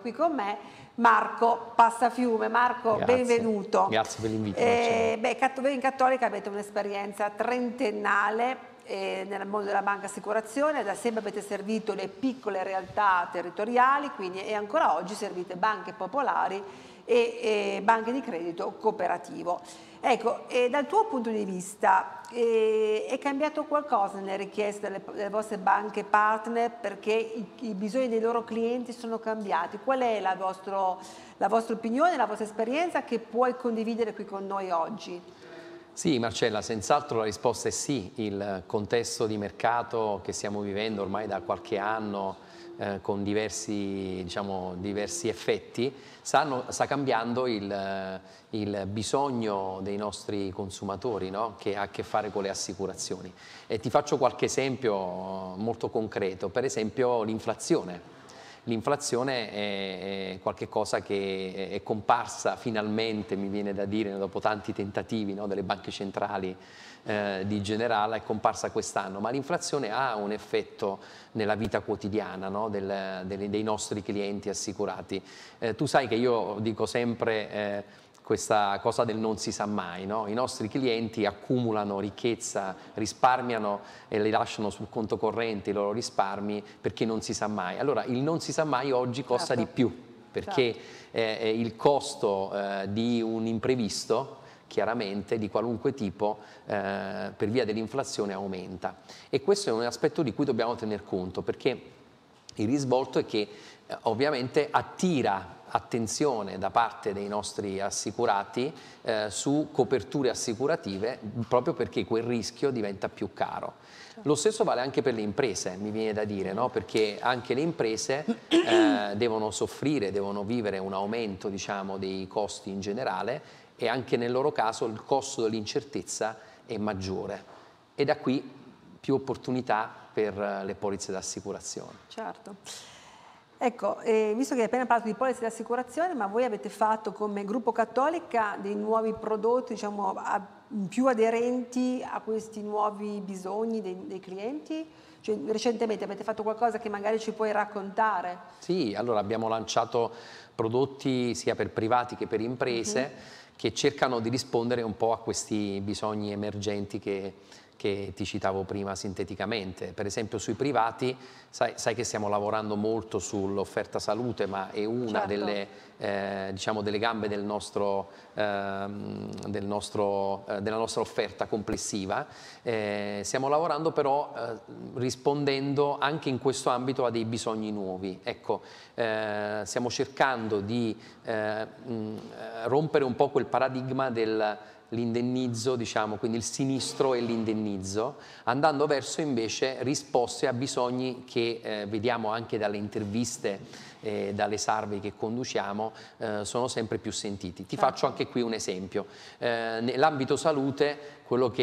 qui con me, Marco Passafiume. Marco, Grazie. benvenuto. Grazie per l'invito. Eh, beh, Cattolica Cattolica avete un'esperienza trentennale eh, nel mondo della banca assicurazione, da sempre avete servito le piccole realtà territoriali quindi, e ancora oggi servite banche popolari e, e banche di credito cooperativo. Ecco, dal tuo punto di vista eh, è cambiato qualcosa nelle richieste delle, delle vostre banche partner perché i, i, bisogni dei loro clienti sono cambiati? Qual è la, vostro, la vostra opinione, la vostra esperienza che puoi condividere qui con noi oggi? Sì Marcella, senz'altro la risposta è sì, il contesto di mercato che stiamo vivendo ormai da qualche anno eh, con diversi, diciamo, diversi effetti stanno, sta cambiando il, il, bisogno dei nostri consumatori no? che ha a che fare con le assicurazioni e ti faccio qualche esempio eh, molto concreto, per esempio l'inflazione l'inflazione è, è qualcosa che è comparsa finalmente, mi viene da dire, dopo tanti tentativi no, delle banche centrali eh, di generale, è comparsa quest'anno, ma l'inflazione ha un effetto nella vita quotidiana no, del, dei nostri clienti assicurati. Eh, tu sai che io dico sempre... Eh, questa cosa del non si sa mai. No? I nostri clienti accumulano ricchezza, risparmiano e le lasciano sul conto corrente i loro risparmi perché non si sa mai. Allora il non si sa mai oggi costa certo. di più perché eh, il costo eh, di un imprevisto chiaramente di qualunque tipo eh, per via dell'inflazione aumenta e questo è un aspetto di cui dobbiamo tener conto perché il risvolto è che eh, ovviamente attira attenzione da parte dei nostri assicurati eh, su coperture assicurative proprio perché quel rischio diventa più caro. Certo. Lo stesso vale anche per le imprese, mi viene da dire, no? perché anche le imprese eh, devono soffrire, devono vivere un aumento diciamo, dei costi in generale e anche nel loro caso il costo dell'incertezza è maggiore e da qui più opportunità per eh, le polizze d'assicurazione. Certo. Ecco, eh, visto che hai appena parlato di polizia di assicurazione, ma voi avete fatto come gruppo cattolica dei nuovi prodotti diciamo, a, più aderenti a questi nuovi bisogni dei, dei clienti? Cioè, recentemente avete fatto qualcosa che magari ci puoi raccontare? Sì, allora abbiamo lanciato prodotti sia per privati che per imprese mm -hmm. che cercano di rispondere un po' a questi bisogni emergenti che, che ti citavo prima sinteticamente. Per esempio sui privati, sai, sai che stiamo lavorando molto sull'offerta salute, ma è una certo. delle, eh, diciamo delle, gambe del nostro, eh, del nostro, eh, della nostra offerta complessiva. Eh, stiamo lavorando però eh, rispondendo anche in questo ambito a dei bisogni nuovi. Ecco, eh, stiamo cercando di rompere un po' quel paradigma del l'indennizzo, diciamo, quindi il sinistro e l'indennizzo, andando verso invece risposte a bisogni che eh, vediamo anche dalle interviste eh, dalle survey che conduciamo eh, sono sempre più sentiti. Ti faccio anche qui un esempio. Eh, nell'ambito salute quello che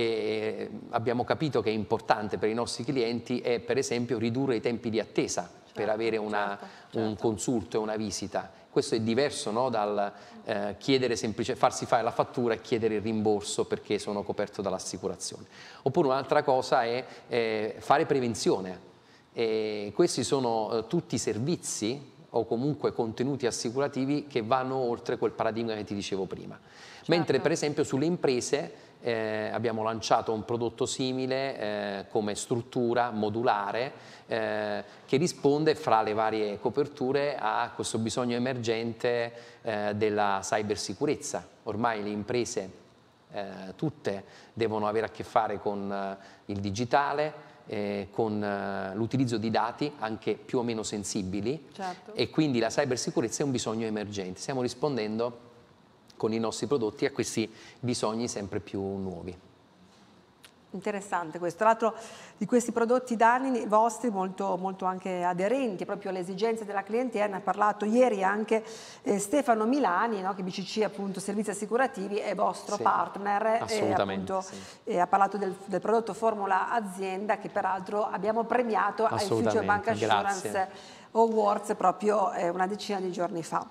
eh, abbiamo capito che è importante per i nostri clienti è per esempio ridurre i tempi di attesa certo, per avere una, certo, certo. un consulto e una visita questo è diverso no, dal eh, semplice, farsi fare la fattura e chiedere il rimborso perché sono coperto dall'assicurazione. Oppure un'altra cosa è eh, fare prevenzione. E questi sono eh, tutti servizi o comunque contenuti assicurativi che vanno oltre quel paradigma che ti dicevo prima. Certo. Mentre per esempio sulle imprese eh, abbiamo lanciato un prodotto simile eh, come struttura modulare eh, che risponde fra le varie coperture a questo bisogno emergente eh, della cybersicurezza. Ormai le imprese eh, tutte devono avere a che fare con eh, il digitale, eh, con eh, l'utilizzo di dati anche più o meno sensibili certo. e quindi la cybersicurezza è un bisogno emergente. Stiamo rispondendo con i nostri prodotti a questi bisogni sempre più nuovi. Interessante questo. Tra l'altro di questi prodotti danni vostri molto, molto, anche aderenti proprio alle esigenze della clientela, ne ha parlato ieri anche eh, Stefano Milani, no? che BCC appunto Servizi Assicurativi è vostro sì, partner eh, e appunto sì. eh, ha parlato del, del, prodotto Formula Azienda che peraltro abbiamo premiato al Future Bank Assurance Grazie. Awards proprio eh, una decina di giorni fa.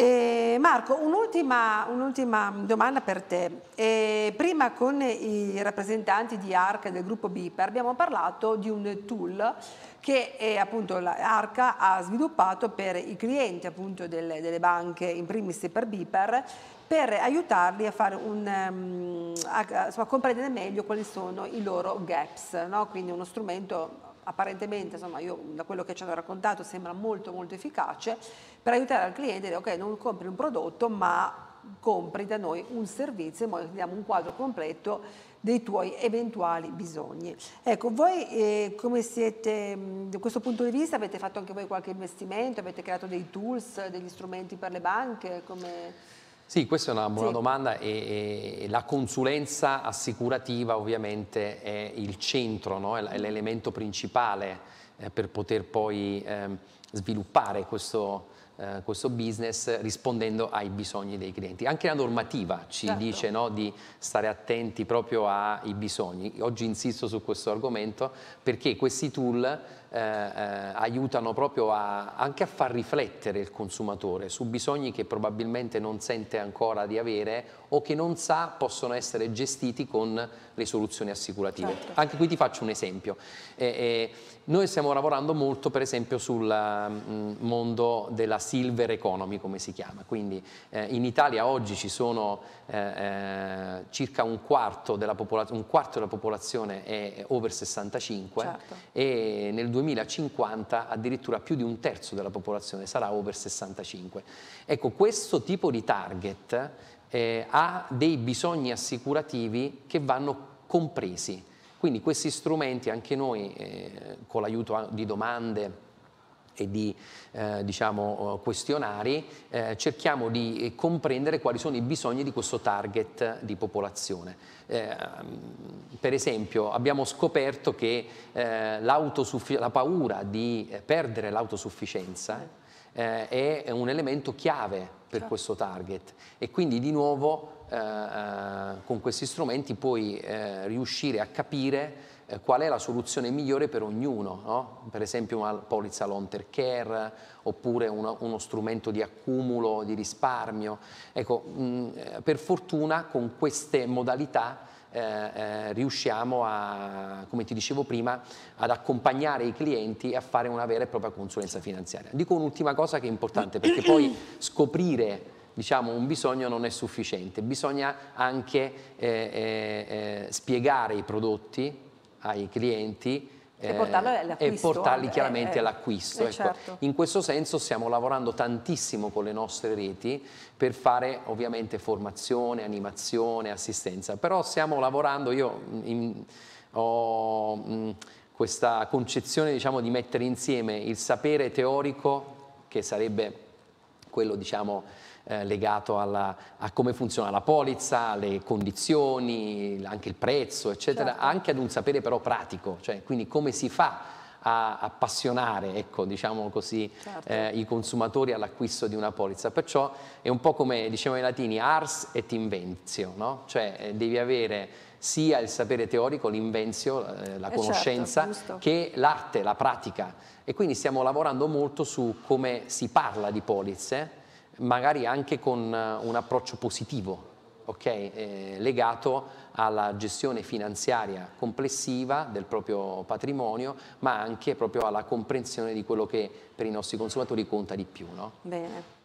Eh, Marco, un'ultima, un'ultima, domanda per te. Eh, prima con i rappresentanti di ARCA del gruppo BIPER abbiamo parlato di un tool che è, appunto l'ARCA ha sviluppato per i clienti appunto, delle, delle, banche, in primis per BIPER, per aiutarli a, un, ehm, a, a, comprendere meglio quali sono i loro gaps, no? quindi uno strumento apparentemente, insomma, io, da quello che ci hanno raccontato, sembra molto molto efficace per aiutare al cliente a dire ok, non compri un prodotto ma compri da noi un servizio e noi ti diamo un quadro completo dei tuoi eventuali bisogni. Ecco, voi eh, come siete, da questo punto di vista avete fatto anche voi qualche investimento, avete creato dei tools, degli strumenti per le banche? Come... Sì, questa è una buona sì. domanda e, e, la consulenza assicurativa ovviamente è il centro, no? è l'elemento principale eh, per poter poi eh, sviluppare questo, eh, questo business rispondendo ai bisogni dei clienti. Anche la normativa ci certo. dice no, di stare attenti proprio ai bisogni. Oggi insisto su questo argomento perché questi tool eh, eh, aiutano proprio a, anche a far riflettere il consumatore su bisogni che probabilmente non sente ancora di avere o che non sa possono essere gestiti con risoluzioni assicurative. Certo. Anche qui ti faccio un esempio. Eh, eh, noi stiamo lavorando molto per esempio sul mh, mm, mondo della silver economy come si chiama, quindi eh, in Italia oggi ci sono eh, circa un quarto, della un quarto, della popolazione è over 65 certo. e nel 2020 2050 addirittura più di un terzo della popolazione sarà over 65. Ecco, questo tipo di target eh, ha dei bisogni assicurativi che vanno compresi. Quindi questi strumenti anche noi, eh, con l'aiuto ah, di domande, e di eh, diciamo, eh, questionari, eh, cerchiamo di comprendere quali sono i bisogni di questo target di popolazione. Eh, mm, per esempio abbiamo scoperto che eh, la paura di perdere l'autosufficienza eh, è un elemento chiave per certo. questo target e quindi di nuovo con questi strumenti puoi riuscire a capire eh, qual è la soluzione migliore per ognuno, no? per esempio una polizza long term care oppure uno, uno, strumento di accumulo, di risparmio. Ecco, mh, mm, eh, per fortuna con queste modalità eh, eh, riusciamo a, come ti dicevo prima, ad accompagnare i clienti a fare una vera e propria consulenza finanziaria. Dico un'ultima cosa che è importante perché poi scoprire diciamo, un bisogno non è sufficiente, bisogna anche eh, eh spiegare i prodotti, ai clienti e, eh, e portarli chiaramente eh, eh, all'acquisto. Eh, ecco. Certo. In questo senso stiamo lavorando tantissimo con le nostre reti per fare ovviamente formazione, animazione, assistenza, però stiamo lavorando, io mm, in, ho mh, mm, questa concezione diciamo, di mettere insieme il sapere teorico, che sarebbe quello diciamo, eh, legato alla, a come funziona la polizza, le condizioni, anche il prezzo, eccetera, certo. anche ad un sapere però pratico, cioè quindi come si fa a appassionare ecco, diciamo così, certo. eh, i consumatori all'acquisto di una polizza. Perciò è un po' come dicevano i latini ars et invenzio, no? cioè eh, devi avere sia il sapere teorico, l'invenzio, eh, la eh, certo, conoscenza, certo, che l'arte, la pratica. E quindi stiamo lavorando molto su come si parla di polizze, magari anche con eh, un approccio positivo okay, eh, legato alla gestione finanziaria complessiva del proprio patrimonio, ma anche proprio alla comprensione di quello che per i nostri consumatori conta di più. No? Bene.